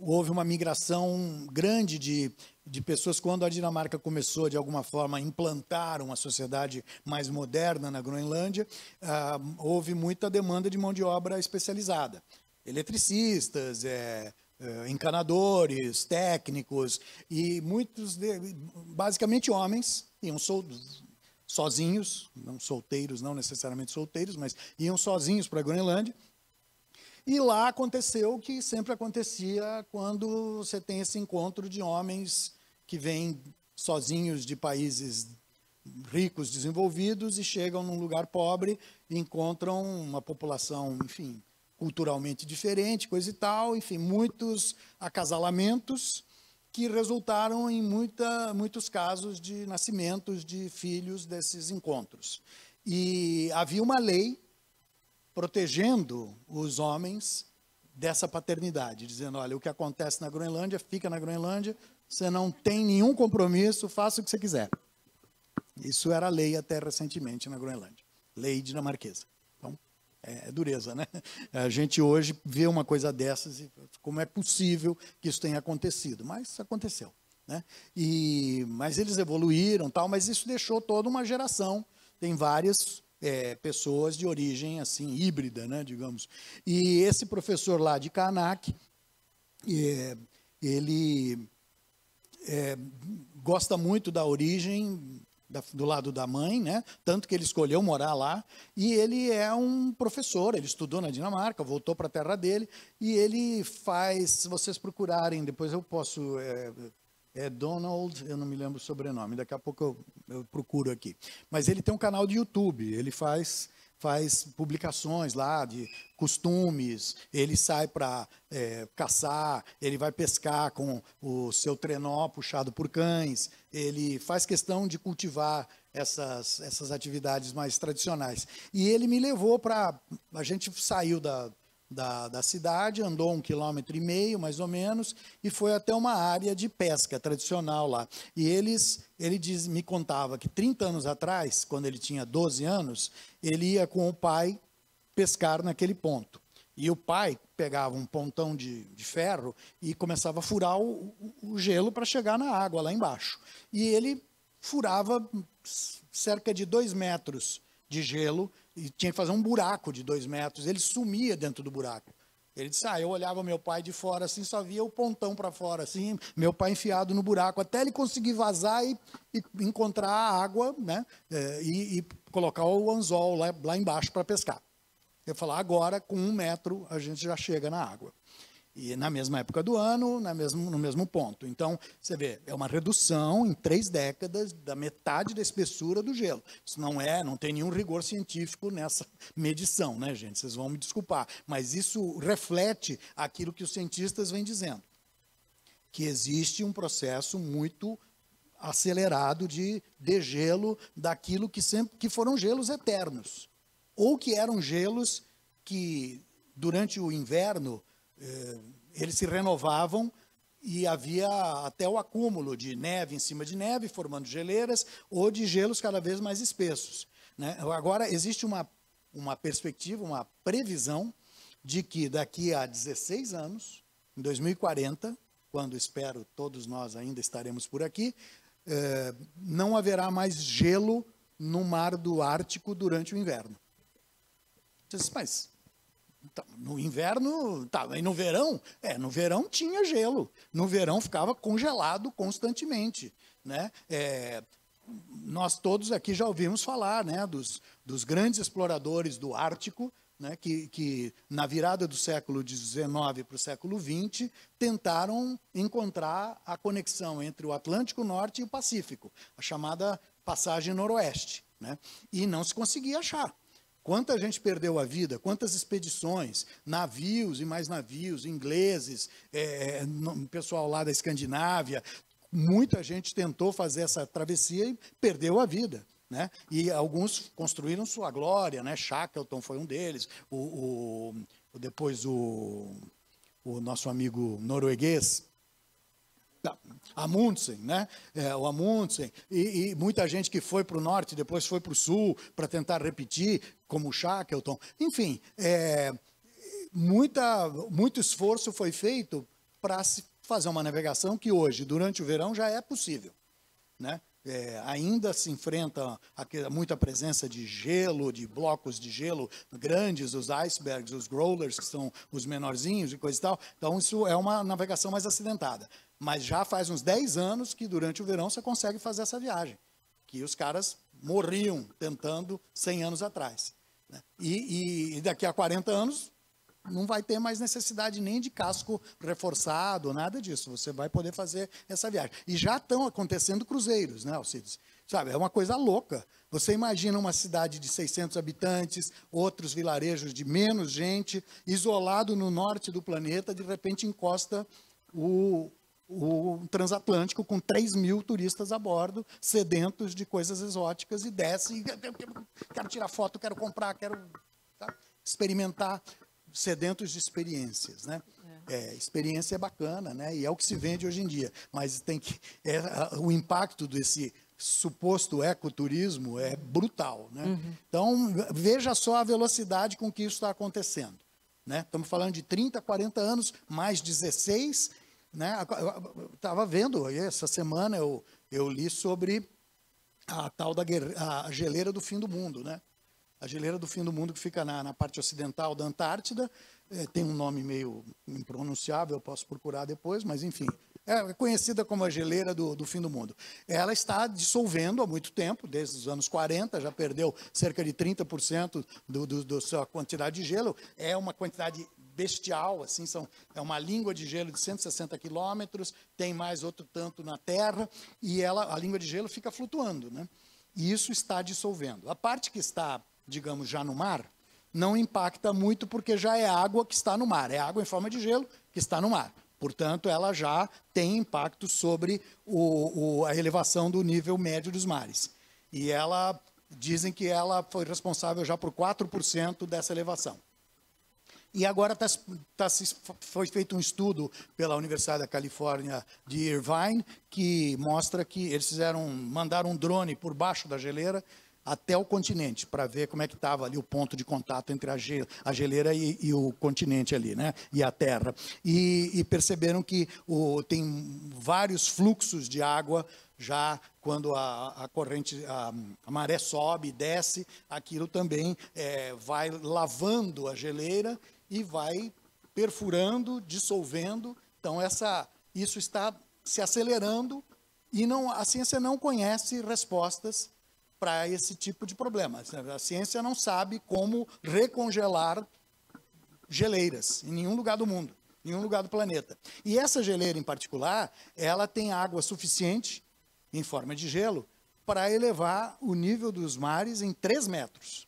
houve uma migração grande de, de pessoas quando a Dinamarca começou, de alguma forma, a implantar uma sociedade mais moderna na Groenlândia, ah, houve muita demanda de mão de obra especializada. Eletricistas, é, eh, encanadores, técnicos, e muitos, de, basicamente homens, iam so, sozinhos, não solteiros, não necessariamente solteiros, mas iam sozinhos para a Groenlândia. E lá aconteceu o que sempre acontecia quando você tem esse encontro de homens que vêm sozinhos de países ricos, desenvolvidos, e chegam num lugar pobre e encontram uma população, enfim, culturalmente diferente, coisa e tal, enfim, muitos acasalamentos que resultaram em muita, muitos casos de nascimentos de filhos desses encontros. E havia uma lei protegendo os homens dessa paternidade, dizendo: olha, o que acontece na Groenlândia fica na Groenlândia, você não tem nenhum compromisso, faça o que você quiser. Isso era lei até recentemente na Groenlândia, lei dinamarquesa. É, é dureza, né? A gente hoje vê uma coisa dessas e como é possível que isso tenha acontecido, mas aconteceu, né? E mas eles evoluíram, tal, mas isso deixou toda uma geração, tem várias é, pessoas de origem assim híbrida, né, digamos. E esse professor lá de Karnak, é, ele é, gosta muito da origem do lado da mãe, né? tanto que ele escolheu morar lá, e ele é um professor, ele estudou na Dinamarca, voltou para a terra dele, e ele faz, se vocês procurarem, depois eu posso, é, é Donald, eu não me lembro o sobrenome, daqui a pouco eu, eu procuro aqui, mas ele tem um canal de YouTube, ele faz faz publicações lá de costumes, ele sai para é, caçar, ele vai pescar com o seu trenó puxado por cães, ele faz questão de cultivar essas, essas atividades mais tradicionais. E ele me levou para. A gente saiu da, da, da cidade, andou um quilômetro e meio, mais ou menos, e foi até uma área de pesca tradicional lá. E eles, ele diz, me contava que 30 anos atrás, quando ele tinha 12 anos, ele ia com o pai pescar naquele ponto. E o pai pegava um pontão de, de ferro e começava a furar o, o gelo para chegar na água lá embaixo. E ele furava cerca de dois metros de gelo e tinha que fazer um buraco de dois metros. Ele sumia dentro do buraco. Ele disse: Ah, eu olhava meu pai de fora assim, só via o pontão para fora, assim, meu pai enfiado no buraco, até ele conseguir vazar e, e encontrar a água, né? É, e, e colocar o anzol lá, lá embaixo para pescar. Eu falar agora com um metro a gente já chega na água. E na mesma época do ano, na mesmo, no mesmo ponto. Então, você vê, é uma redução em três décadas da metade da espessura do gelo. Isso não é, não tem nenhum rigor científico nessa medição, né, gente? Vocês vão me desculpar. Mas isso reflete aquilo que os cientistas vêm dizendo. Que existe um processo muito acelerado de degelo daquilo que sempre que foram gelos eternos ou que eram gelos que durante o inverno eh, eles se renovavam e havia até o acúmulo de neve em cima de neve, formando geleiras, ou de gelos cada vez mais espessos. Né? Agora, existe uma, uma perspectiva, uma previsão de que daqui a 16 anos, em 2040, quando espero todos nós ainda estaremos por aqui, eh, não haverá mais gelo no mar do Ártico durante o inverno. Mas Tá, no inverno, tá, e no verão? É, no verão tinha gelo. No verão ficava congelado constantemente. Né? É, nós todos aqui já ouvimos falar né, dos, dos grandes exploradores do Ártico, né, que, que, na virada do século XIX para o século XX tentaram encontrar a conexão entre o Atlântico Norte e o Pacífico, a chamada passagem noroeste, né, e não se conseguia achar. Quanta gente perdeu a vida, quantas expedições, navios e mais navios, ingleses, é, é pessoal lá da Escandinávia, muita gente tentou fazer essa travessia e perdeu a vida. Né? E alguns construíram sua glória, né? Shackleton foi um deles, o, o depois o, o nosso amigo norueguês, Amundsen, né? É, o Amundsen, e, e, muita gente que foi para o norte, depois foi para o sul, para tentar repetir, como o Shackleton. Enfim, é, muita, muito esforço foi feito para se fazer uma navegação que hoje, durante o verão, já é possível. Né? É, ainda se enfrenta muita presença de gelo, de blocos de gelo grandes, os icebergs, os growlers que são os menorzinhos e coisa e tal. Então, isso é uma navegação mais acidentada. Mas já faz uns 10 anos que durante o verão você consegue fazer essa viagem, que os caras morriam tentando 100 anos atrás. Né? E, e, daqui a 40 anos não vai ter mais necessidade nem de casco reforçado, nada disso. Você vai poder fazer essa viagem. E já estão acontecendo cruzeiros, né, Alcides? Sabe, é uma coisa louca. Você imagina uma cidade de 600 habitantes, outros vilarejos de menos gente, isolado no norte do planeta, de repente encosta o, o transatlântico com 3 mil turistas a bordo, sedentos de coisas exóticas, e desce, e, quero tirar foto, quero comprar, quero tá? experimentar, sedentos de experiências. Né? É. é, experiência é bacana, né? e é o que se vende hoje em dia, mas tem que, é, o impacto desse suposto ecoturismo é brutal. Né? Uhum. Então, veja só a velocidade com que isso está acontecendo. Né? Estamos falando de 30, 40 anos, mais 16 né? Estava vendo, essa semana eu, eu li sobre a tal da a geleira do fim do mundo. Né? A geleira do fim do mundo que fica na, na parte ocidental da Antártida, é, tem um nome meio impronunciável, eu posso procurar depois, mas enfim, é, é conhecida como a geleira do, do, fim do mundo. Ela está dissolvendo há muito tempo, desde os anos 40, já perdeu cerca de 30% do, do, da sua quantidade de gelo. É uma quantidade bestial, assim, são, é uma língua de gelo de 160 quilômetros, tem mais outro tanto na Terra, e ela, a língua de gelo fica flutuando, né? E isso está dissolvendo. A parte que está, digamos, já no mar, não impacta muito porque já é água que está no mar, é água em forma de gelo que está no mar. Portanto, ela já tem impacto sobre o, o, a elevação do nível médio dos mares. E ela dizem que ela foi responsável já por 4% dessa elevação. E agora tá, tá, foi feito um estudo pela Universidade da Califórnia de Irvine que mostra que eles fizeram, mandaram um drone por baixo da geleira até o continente para ver como é que estava ali o ponto de contato entre a, geleira e, e o continente ali, né? E a Terra. E, e perceberam que o, tem vários fluxos de água já quando a, a corrente, a, a, maré sobe e desce, aquilo também é, vai lavando a geleira e vai perfurando, dissolvendo. Então, essa, isso está se acelerando e não, a ciência não conhece respostas para esse tipo de problema. A ciência não sabe como recongelar geleiras em nenhum lugar do mundo, em nenhum lugar do planeta. E essa geleira em particular, ela tem água suficiente em forma de gelo para elevar o nível dos mares em 3 metros.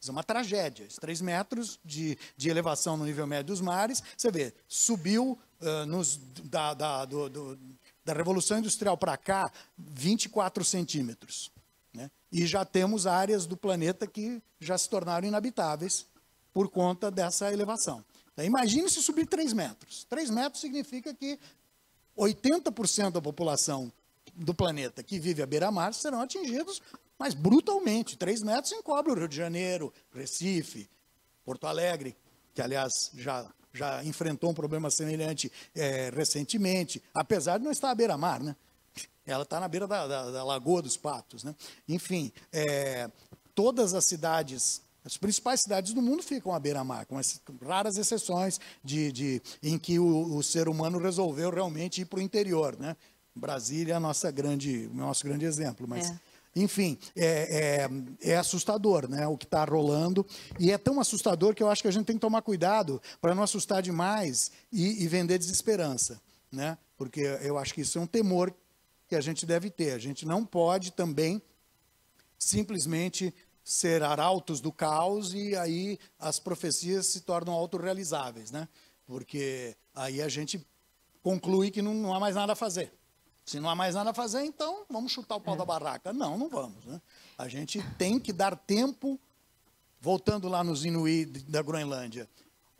Isso é uma tragédia. Os 3 metros de, de elevação no nível médio dos mares, você vê, subiu uh, nos, da, da, do, do, da Revolução Industrial para cá 24 centímetros. Né? E já temos áreas do planeta que já se tornaram inabitáveis por conta dessa elevação. Então, imagine se subir 3 metros. 3 metros significa que 80% da população do planeta que vive à beira-mar serão atingidos mas brutalmente. Três metros encobre o Rio de Janeiro, Recife, Porto Alegre, que aliás já, já enfrentou um problema semelhante é, recentemente, apesar de não estar à beira-mar, né? Ela está na beira da, da, da, Lagoa dos Patos, né? Enfim, é, todas as cidades as principais cidades do mundo ficam à beira-mar, com as raras exceções de, de em que o, o, ser humano resolveu realmente ir para o interior. Né? Brasília é o grande, nosso grande exemplo, mas é. Enfim, é, é, é assustador né, o que está rolando. E é tão assustador que eu acho que a gente tem que tomar cuidado para não assustar demais e, e, vender desesperança. Né? Porque eu acho que isso é um temor que a gente deve ter. A gente não pode também simplesmente ser arautos do caos e aí as profecias se tornam autorrealizáveis, né? Porque aí a gente conclui que não, não há mais nada a fazer. Se não há mais nada a fazer, então vamos chutar o pau é. da barraca. Não, não vamos. Né? A gente tem que dar tempo. Voltando lá nos Inuit da Groenlândia,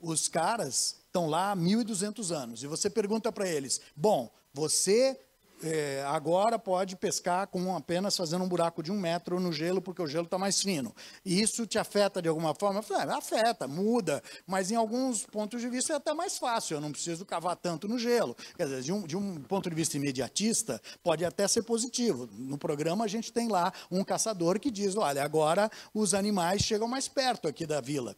os caras estão lá há 1.200 anos. E você pergunta para eles: bom, você é, agora pode pescar com apenas fazendo um buraco de um metro no gelo, porque o gelo está mais fino. isso te afeta de alguma forma? Falei, ah, afeta, muda, mas em alguns pontos de vista é até mais fácil, eu não preciso cavar tanto no gelo. Quer dizer, de um, de um ponto de vista imediatista, pode até ser positivo. No programa a gente tem lá um caçador que diz, olha, agora os animais chegam mais perto aqui da vila.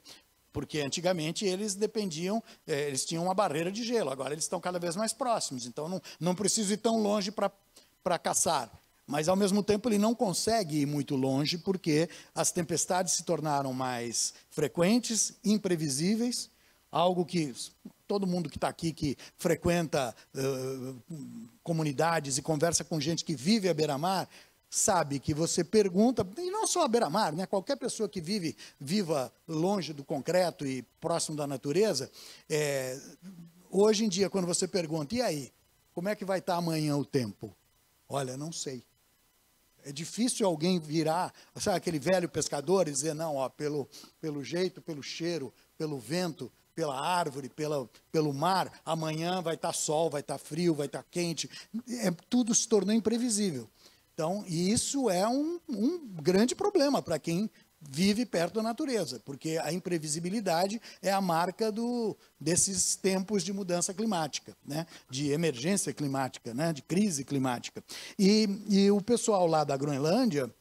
Porque antigamente eles dependiam, é, eles tinham uma barreira de gelo, agora eles estão cada vez mais próximos, então não, não preciso ir tão longe para caçar. Mas ao mesmo tempo ele não consegue ir muito longe porque as tempestades se tornaram mais frequentes, imprevisíveis, algo que todo mundo que está aqui, que frequenta uh, comunidades e conversa com gente que vive à beira-mar, sabe que você pergunta, e não só a beira-mar, né? qualquer pessoa que vive, viva longe do concreto e próximo da natureza, é, hoje em dia, quando você pergunta, e aí, como é que vai estar tá amanhã o tempo? Olha, não sei. É difícil alguém virar, sabe, aquele velho pescador e dizer, não, ó, pelo, pelo jeito, pelo cheiro, pelo vento, pela árvore, pela, pelo mar, amanhã vai estar tá sol, vai estar tá frio, vai estar quente. É, tudo se tornou imprevisível. Então, isso é um, um grande problema para quem vive perto da natureza, porque a imprevisibilidade é a marca do, desses tempos de mudança climática, né? de emergência climática, né? de crise climática. E, e o pessoal lá da Groenlândia,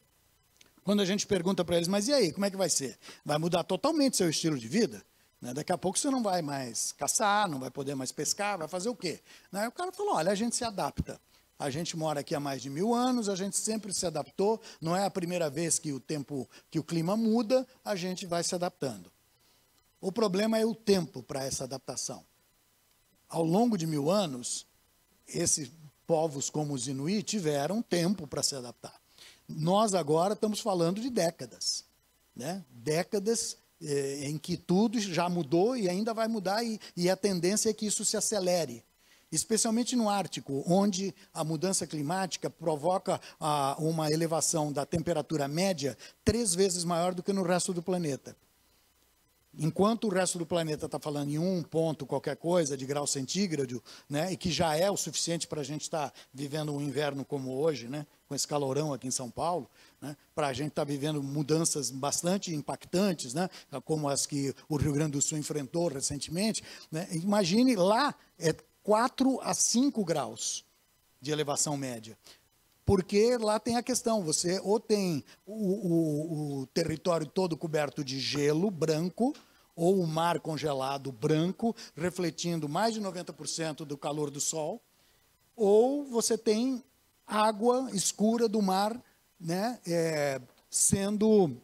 quando a gente pergunta para eles, mas e aí, como é que vai ser? Vai mudar totalmente seu estilo de vida? Né? Daqui a pouco você não vai mais caçar, não vai poder mais pescar, vai fazer o quê? Né? O cara falou, olha, a gente se adapta. A gente mora aqui há mais de mil anos, a gente sempre se adaptou, não é a primeira vez que o tempo, que o clima muda, a gente vai se adaptando. O problema é o tempo para essa adaptação. Ao longo de mil anos, esses povos como os Inuit tiveram tempo para se adaptar. Nós agora estamos falando de décadas, né? Décadas eh, em que tudo já mudou e ainda vai mudar e, e a tendência é que isso se acelere especialmente no Ártico, onde a mudança climática provoca ah, uma elevação da temperatura média três vezes maior do que no resto do planeta. Enquanto o resto do planeta está falando em um ponto qualquer coisa de grau centígrado, né, e que já é o suficiente para a gente estar tá vivendo um inverno como hoje, né, com esse calorão aqui em São Paulo, né, para a gente estar tá vivendo mudanças bastante impactantes, né, como as que o Rio Grande do Sul enfrentou recentemente. Né, imagine lá é 4 a 5 graus de elevação média. Porque lá tem a questão, você ou tem o, o, o território todo coberto de gelo branco, ou o mar congelado branco, refletindo mais de 90% do calor do sol, ou você tem água escura do mar, né, é, sendo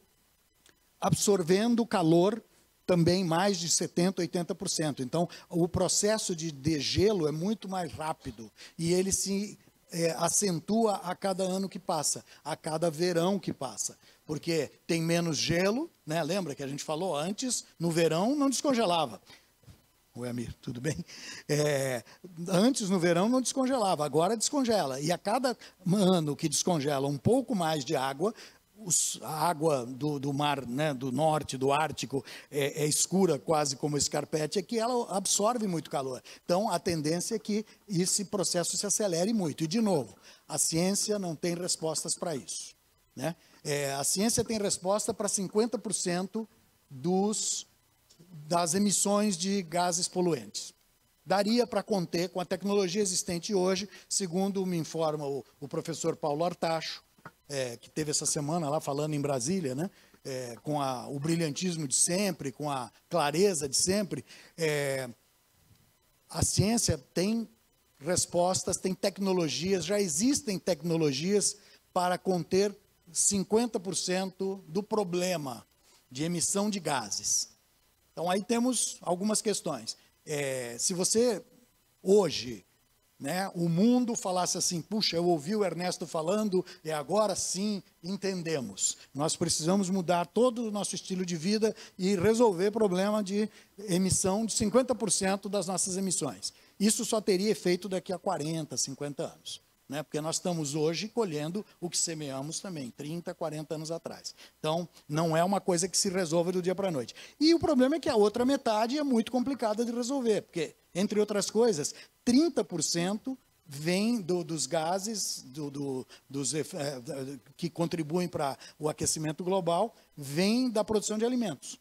absorvendo calor também mais de 70%, 80%. Então, o processo de degelo é muito mais rápido e ele se é, acentua a cada ano que passa, a cada verão que passa. Porque tem menos gelo, né? lembra que a gente falou antes, no verão não descongelava. Oi, Amir, tudo bem? É, antes, no verão, não descongelava, agora descongela. E a cada ano que descongela um pouco mais de água, os, a água do, do mar né, do norte, do Ártico, é, é, escura, quase como escarpete, é que ela absorve muito calor. Então, a tendência é que esse processo se acelere muito. E, de novo, a ciência não tem respostas para isso. Né? É, a ciência tem resposta para 50% dos, das emissões de gases poluentes daria para conter com a tecnologia existente hoje, segundo me informa o, o professor Paulo Artacho, é, que teve essa semana lá falando em Brasília, né? É, com a, o brilhantismo de sempre, com a clareza de sempre, é, a ciência tem respostas, tem tecnologias, já existem tecnologias para conter 50% do problema de emissão de gases. Então aí temos algumas questões. É, se você hoje né, o mundo falasse assim: puxa, eu ouvi o Ernesto falando, e agora sim entendemos. Nós precisamos mudar todo o nosso estilo de vida e resolver o problema de emissão de 50% das nossas emissões. Isso só teria efeito daqui a 40, 50 anos né? porque nós estamos hoje colhendo o que semeamos também, 30, 40 anos atrás. Então, não é uma coisa que se resolve do dia para a noite. E o problema é que a outra metade é muito complicada de resolver, porque, entre outras coisas, 30% vem do, dos gases do, do, dos, eh, que contribuem para o aquecimento global, vem da produção de alimentos.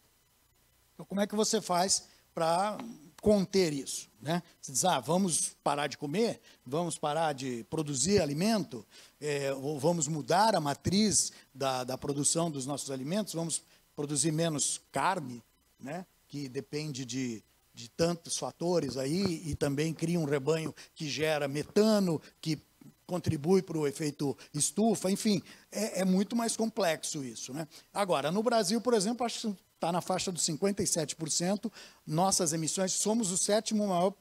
Então, como é que você faz para conter isso? Né? Você diz, ah, vamos parar de comer, vamos parar de produzir alimento, é, ou vamos mudar a matriz da, da produção dos nossos alimentos, vamos produzir menos carne, né? que depende de, de tantos fatores aí, e também cria um rebanho que gera metano, que contribui para o efeito estufa, enfim, é, é, muito mais complexo isso. Né? Agora, no Brasil, por exemplo, acho que está na faixa dos 57%. Nossas emissões, somos o sétimo maior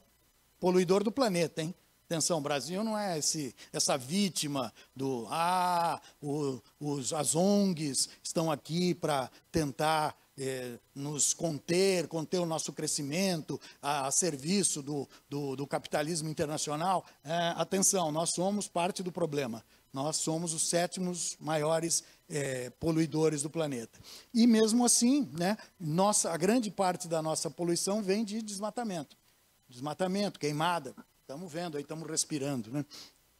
poluidor do planeta, hein? Atenção, Brasil não é esse, essa vítima do ah, o, os, as ONGs estão aqui para tentar eh, nos conter, conter o nosso crescimento a, a serviço do, do, do, capitalismo internacional. Eh, atenção, nós somos parte do problema. Nós somos os sétimos maiores é, poluidores do planeta. E mesmo assim, né, nossa, a grande parte da nossa poluição vem de desmatamento. Desmatamento, queimada. Estamos vendo, aí estamos respirando. Né?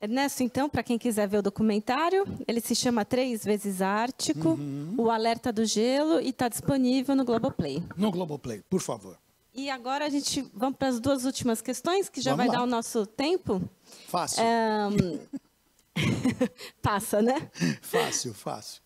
Ernesto, então, para quem quiser ver o documentário, ele se chama Três Vezes Ártico, uhum. O Alerta do Gelo, e está disponível no Globoplay. No Globoplay, por favor. E agora a gente vamos para as duas últimas questões, que já vamos vai lá. dar o nosso tempo. Fácil. Um, Passa, né? Fácil, fácil.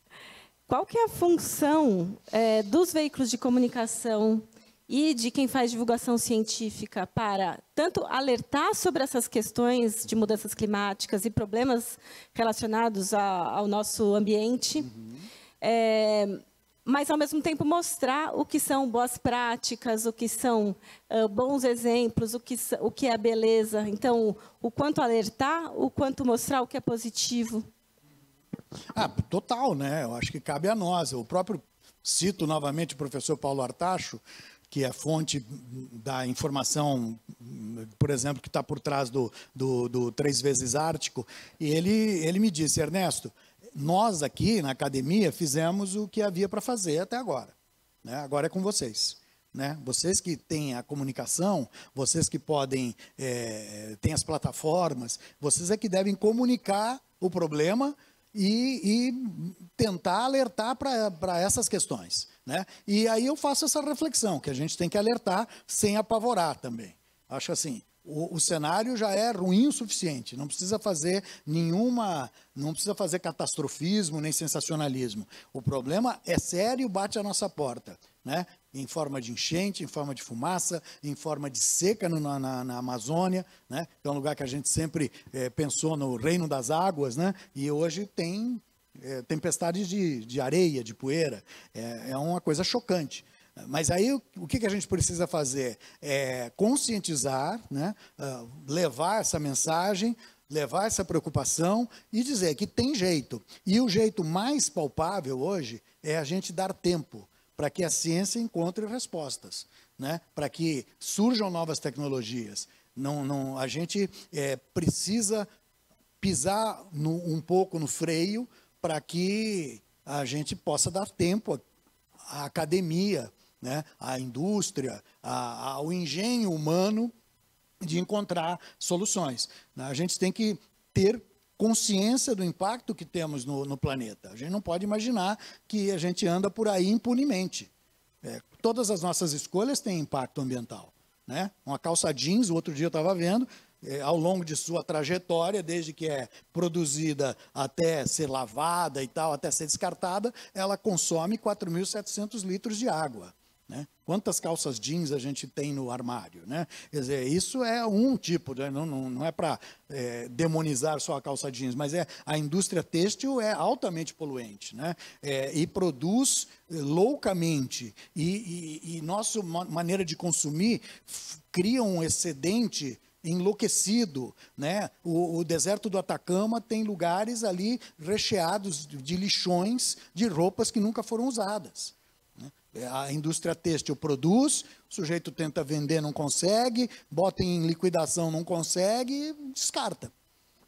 Qual que é a função é, dos veículos de comunicação e de quem faz divulgação científica para tanto alertar sobre essas questões de mudanças climáticas e problemas relacionados a, ao nosso ambiente, uhum. É, mas ao mesmo tempo mostrar o que são boas práticas, o que são uh, bons exemplos, o que, o que é a beleza. Então, o quanto alertar, o quanto mostrar o que é positivo. Ah, total, né? Eu acho que cabe a nós. Eu próprio cito novamente o professor Paulo Artacho, que é fonte da informação, por exemplo, que está por trás do, do, do Três Vezes Ártico, e ele, ele me disse, Ernesto, nós aqui na academia fizemos o que havia para fazer até agora. Né? Agora é com vocês. Né? Vocês que têm a comunicação, vocês que podem, é, têm as plataformas, vocês é que devem comunicar o problema e, e tentar alertar para essas questões. Né? E aí eu faço essa reflexão, que a gente tem que alertar sem apavorar também. Acho assim, o, o, cenário já é ruim o suficiente, não precisa fazer nenhuma, não precisa fazer catastrofismo nem sensacionalismo. O problema é sério, bate à nossa porta, né? Em forma de enchente, em forma de fumaça, em forma de seca no, na, na, Amazônia, né? Que é um lugar que a gente sempre é, pensou no reino das águas, né? E hoje tem é, tempestades de, de areia, de poeira. É, é uma coisa chocante. Mas aí o que a gente precisa fazer? É conscientizar, né? Ah, levar essa mensagem, levar essa preocupação e dizer que tem jeito. E o jeito mais palpável hoje é a gente dar tempo para que a ciência encontre respostas, né? para que surjam novas tecnologias. Não, não, a gente é, precisa pisar no, um pouco no freio para que a gente possa dar tempo à academia, né, à indústria, ao engenho humano de encontrar soluções. Né? A gente tem que ter consciência do impacto que temos no, no planeta. A gente não pode imaginar que a gente anda por aí impunemente. É, todas as nossas escolhas têm impacto ambiental. Né? Uma calça jeans, o outro dia eu estava vendo, é, ao longo de sua trajetória, desde que é produzida até ser lavada e tal, até ser descartada, ela consome 4.700 litros de água. Né? Quantas calças jeans a gente tem no armário? Né? Quer dizer, isso é um tipo, não, não, não é para é, demonizar só a calça jeans, mas é, a indústria têxtil é altamente poluente né? É, e produz eh, loucamente. E, e, e nossa maneira de consumir cria um excedente enlouquecido, né? O, o, deserto do Atacama tem lugares ali recheados de lixões de roupas que nunca foram usadas. É, a indústria têxtil produz, o sujeito tenta vender, não consegue, bota em liquidação, não consegue, descarta.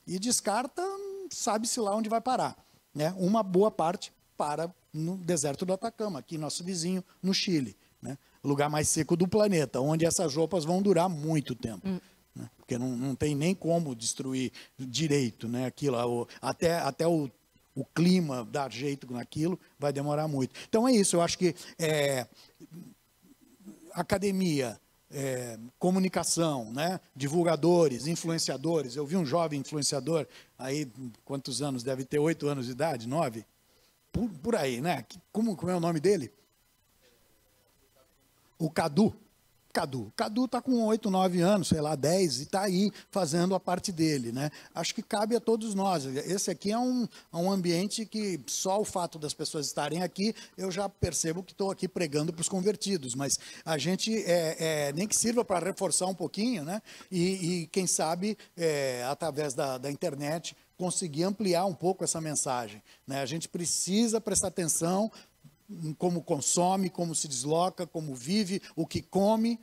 E descarta, sabe-se lá onde vai parar. Né? Uma boa parte para no deserto do Atacama, aqui nosso vizinho, no Chile. Né? lugar mais seco do planeta, onde essas roupas vão durar muito tempo. Hum. Né? Porque não, não tem nem como destruir direito né? aquilo. Até, até o o clima dar jeito naquilo, vai demorar muito. Então é isso, eu acho que é, academia, é, comunicação, né? divulgadores, influenciadores. Eu vi um jovem influenciador, aí quantos anos? Deve ter oito anos de idade, nove? Por, por aí, né? Como, como é o nome dele? O Cadu. Cadu. Cadu está com 8, 9 anos, sei lá, 10, e está aí fazendo a parte dele. Né? Acho que cabe a todos nós. Esse aqui é um, é um ambiente que só o fato das pessoas estarem aqui, eu já percebo que estou aqui pregando para os convertidos, mas a gente é, é, nem que sirva para reforçar um pouquinho, né? e, e quem sabe, é, através da, da internet, conseguir ampliar um pouco essa mensagem. Né? A gente precisa prestar atenção como consome, como se desloca, como vive, o que come,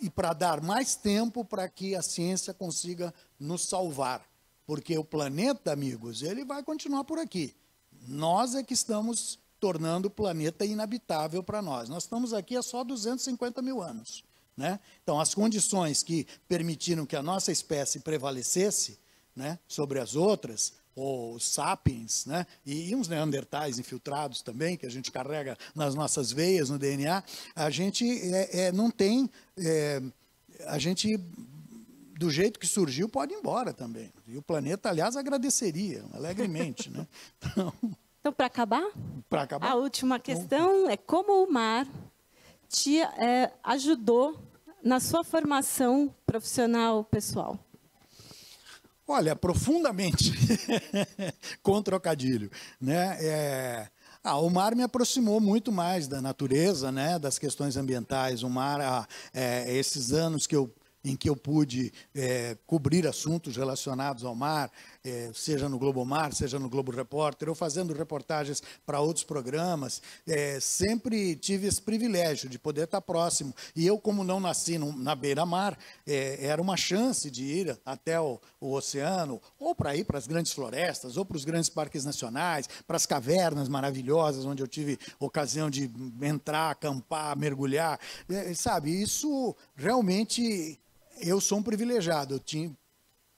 e para dar mais tempo para que a ciência consiga nos salvar. Porque o planeta, amigos, ele vai continuar por aqui. Nós é que estamos tornando o planeta inabitável para nós. Nós estamos aqui há só 250 mil anos. Né? Então, as condições que permitiram que a nossa espécie prevalecesse né, sobre as outras ou sapiens, né? e, e uns neandertais infiltrados também, que a gente carrega nas nossas veias, no DNA, a gente é, é, não tem. É, a gente do jeito que surgiu, pode ir embora também. E o planeta, aliás, agradeceria alegremente. né? Então, então para acabar, Para acabar, a última questão é como o mar te é, ajudou na sua formação profissional pessoal? Olha, profundamente com trocadilho. Né? É... Ah, o mar me aproximou muito mais da natureza, né, das questões ambientais. O mar, ah, é, é, esses anos que eu, em que eu pude é, cobrir assuntos relacionados ao mar, é, seja no Globo Mar, seja no Globo Repórter, ou fazendo reportagens para outros programas, é, sempre tive esse privilégio de poder estar tá próximo. E eu, como não nasci no, na beira-mar, é, era uma chance de ir até o, o oceano, ou para ir para as grandes florestas, ou para os grandes parques nacionais, para as cavernas maravilhosas, onde eu tive ocasião de entrar, acampar, mergulhar. É, sabe, isso realmente eu sou um privilegiado. Eu tinha,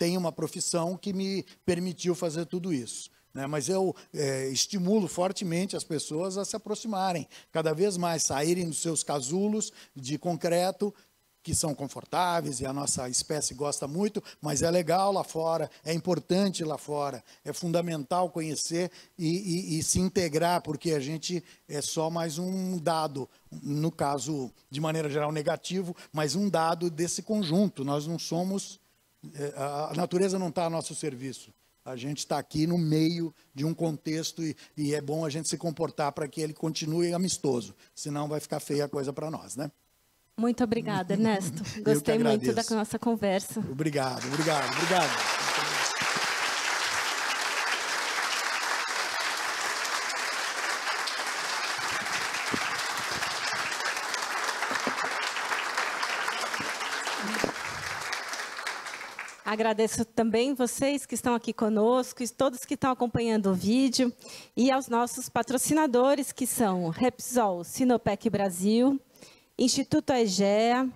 tenho uma profissão que me permitiu fazer tudo isso. Né? Mas eu é, estimulo fortemente as pessoas a se aproximarem, cada vez mais, saírem dos seus casulos de concreto, que são confortáveis e a nossa espécie gosta muito, mas é legal lá fora, é importante lá fora, é fundamental conhecer e, e, e, se integrar, porque a gente é só mais um dado, no caso, de maneira geral, negativo, mas um dado desse conjunto. Nós não somos é, a natureza não está a nosso serviço. A gente está aqui no meio de um contexto e, e é bom a gente se comportar para que ele continue amistoso, senão vai ficar feia a coisa para nós, né? Muito obrigada, Ernesto. Gostei muito da nossa conversa. Obrigado, obrigado, obrigado. Agradeço também vocês que estão aqui conosco e todos que estão acompanhando o vídeo e aos nossos patrocinadores que são Repsol, Sinopec Brasil, Instituto Aegea,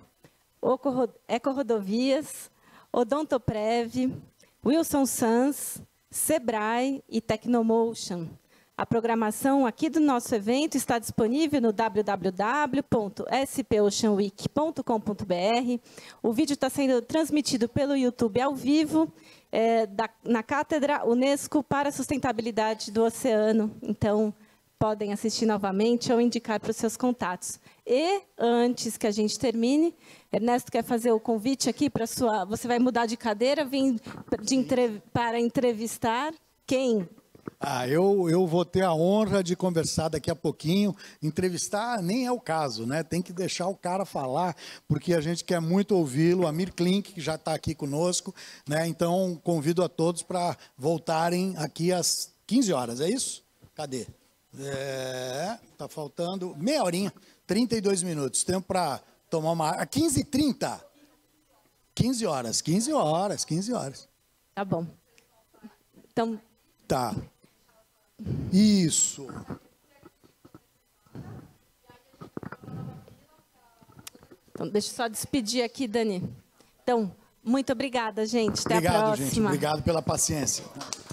Ecorodovias, Odontoprev, Wilson Sans, Sebrae e Tecnomotion. A programação aqui do nosso evento está disponível no www.spoceanweek.com.br. O vídeo está sendo transmitido pelo YouTube ao vivo é, da, na Cátedra Unesco para a Sustentabilidade do Oceano. Então, podem assistir novamente ou indicar para os seus contatos. E, antes que a gente termine, Ernesto quer fazer o convite aqui para sua... Você vai mudar de cadeira, vir de, para entrevistar quem ah, eu, eu vou ter a honra de conversar daqui a pouquinho. Entrevistar nem é o caso, né? Tem que deixar o cara falar, porque a gente quer muito ouvi-lo. Amir Klink, que já está aqui conosco, né? Então, convido a todos para voltarem aqui às 15 horas, é isso? Cadê? É, tá faltando meia horinha, 32 minutos. Tempo para tomar uma. A 15h30. 15 horas, 15 horas, 15 horas. Tá bom. Então. Tá. Isso. Então, deixa eu só despedir aqui, Dani. Então, muito obrigada, gente. Até Obrigado, a próxima. Gente. Obrigado pela paciência.